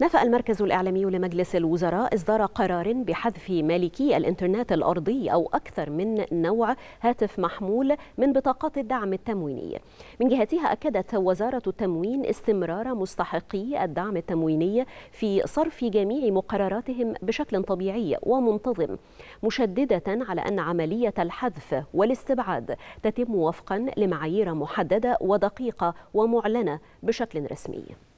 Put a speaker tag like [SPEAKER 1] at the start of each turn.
[SPEAKER 1] نفى المركز الإعلامي لمجلس الوزراء إصدار قرار بحذف مالكي الإنترنت الأرضي أو أكثر من نوع هاتف محمول من بطاقات الدعم التمويني من جهتها أكدت وزارة التموين استمرار مستحقي الدعم التمويني في صرف جميع مقرراتهم بشكل طبيعي ومنتظم مشددة على أن عملية الحذف والاستبعاد تتم وفقا لمعايير محددة ودقيقة ومعلنة بشكل رسمي